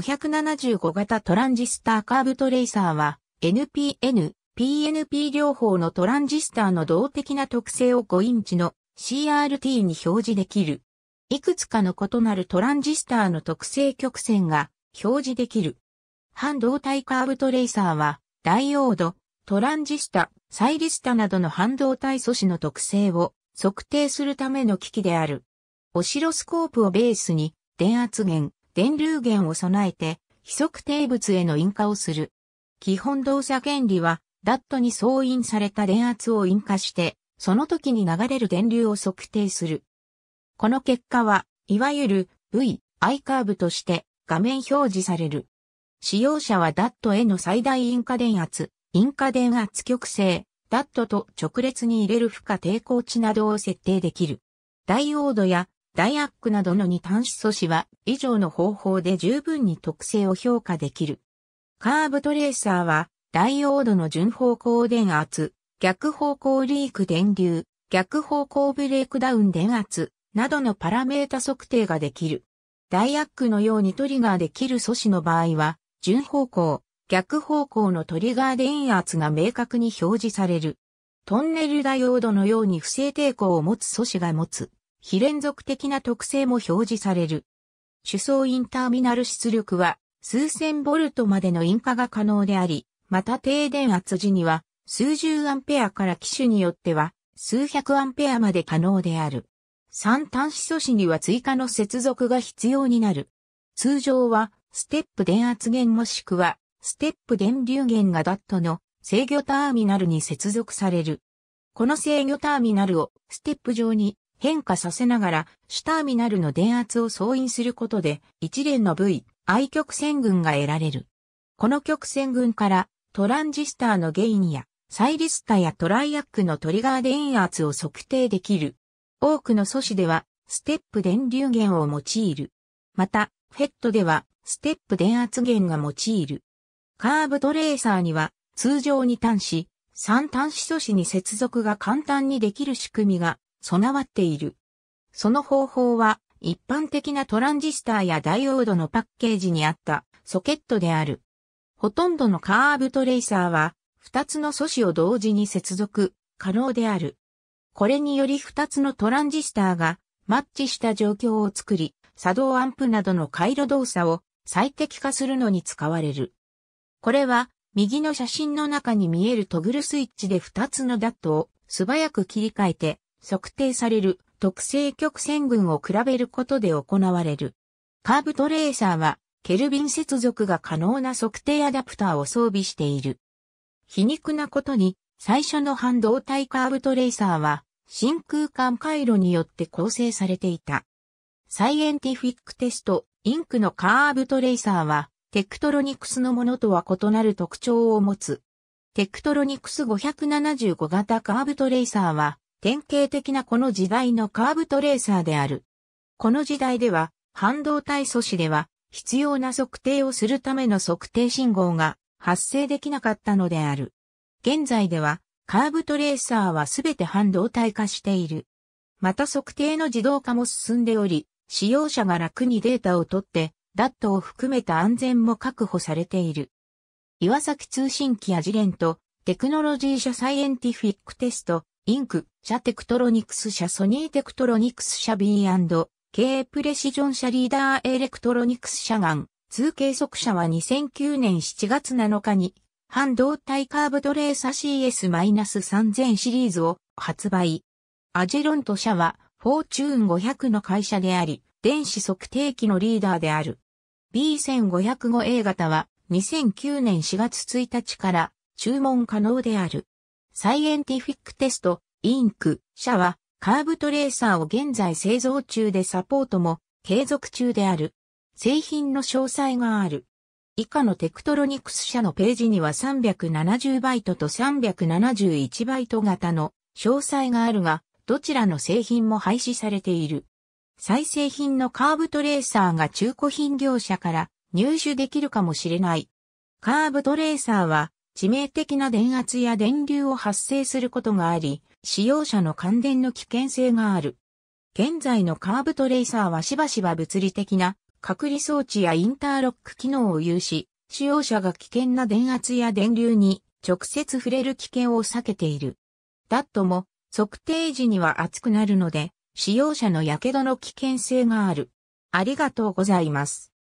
575型トランジスターカーブトレイサーは NPN、PNP 両方のトランジスターの動的な特性を5インチの CRT に表示できる。いくつかの異なるトランジスターの特性曲線が表示できる。半導体カーブトレイサーはダイオード、トランジスタ、サイリスタなどの半導体素子の特性を測定するための機器である。オシロスコープをベースに電圧源、電流源を備えて、非測定物への引火をする。基本動作原理は、ダットに送引された電圧を引火して、その時に流れる電流を測定する。この結果は、いわゆる V、I カーブとして画面表示される。使用者はダットへの最大引火電圧、引火電圧極性、ダットと直列に入れる負荷抵抗値などを設定できる。ダイオードやダイアックなどの二端子素子は以上の方法で十分に特性を評価できる。カーブトレーサーはダイオードの順方向電圧、逆方向リーク電流、逆方向ブレークダウン電圧などのパラメータ測定ができる。ダイアックのようにトリガーできる素子の場合は、順方向、逆方向のトリガー電圧が明確に表示される。トンネルダイオードのように不正抵抗を持つ素子が持つ非連続的な特性も表示される。主層インターミナル出力は数千ボルトまでの引火が可能であり、また低電圧時には数十アンペアから機種によっては数百アンペアまで可能である。三端子素子には追加の接続が必要になる。通常はステップ電圧源もしくはステップ電流源がダットの制御ターミナルに接続される。この制御ターミナルをステップ上に変化させながら、主ターミナルの電圧を送引することで、一連の V、I 曲線群が得られる。この曲線群から、トランジスターのゲインや、サイリスタやトライアックのトリガー電圧を測定できる。多くの素子では、ステップ電流源を用いる。また、フェットでは、ステップ電圧源が用いる。カーブトレーサーには、通常に端子、三端子素子に接続が簡単にできる仕組みが備わっている。その方法は一般的なトランジスターやダイオードのパッケージにあったソケットである。ほとんどのカーブトレーサーは2つの素子を同時に接続可能である。これにより2つのトランジスターがマッチした状況を作り、作動アンプなどの回路動作を最適化するのに使われる。これは右の写真の中に見えるトグルスイッチで2つのダットを素早く切り替えて測定される特性曲線群を比べることで行われる。カーブトレーサーは、ケルビン接続が可能な測定アダプターを装備している。皮肉なことに、最初の半導体カーブトレーサーは、真空管回路によって構成されていた。サイエンティフィックテスト、インクのカーブトレーサーは、テクトロニクスのものとは異なる特徴を持つ。テクトロニクス575型カーブトレーサーは、典型的なこの時代のカーブトレーサーである。この時代では、半導体素子では、必要な測定をするための測定信号が発生できなかったのである。現在では、カーブトレーサーはすべて半導体化している。また測定の自動化も進んでおり、使用者が楽にデータを取って、ダットを含めた安全も確保されている。岩崎通信機やジレント、テクノロジー社サイエンティフィックテスト、インク、社テクトロニクス社ソニーテクトロニクス社 B&K プレシジョン社リーダーエレクトロニクス社ガン、通計測社は2009年7月7日に、半導体カーブトレーサ CS-3000 シリーズを発売。アジェロント社は、フォーチューン500の会社であり、電子測定器のリーダーである。B1505A 型は、2009年4月1日から注文可能である。サイエンティフィックテスト、インク、社は、カーブトレーサーを現在製造中でサポートも継続中である。製品の詳細がある。以下のテクトロニクス社のページには370バイトと371バイト型の詳細があるが、どちらの製品も廃止されている。再製品のカーブトレーサーが中古品業者から入手できるかもしれない。カーブトレーサーは致命的な電圧や電流を発生することがあり、使用者の感電の危険性がある。現在のカーブトレーサーはしばしば物理的な隔離装置やインターロック機能を有し、使用者が危険な電圧や電流に直接触れる危険を避けている。だとも、測定時には熱くなるので、使用者の火傷の危険性がある。ありがとうございます。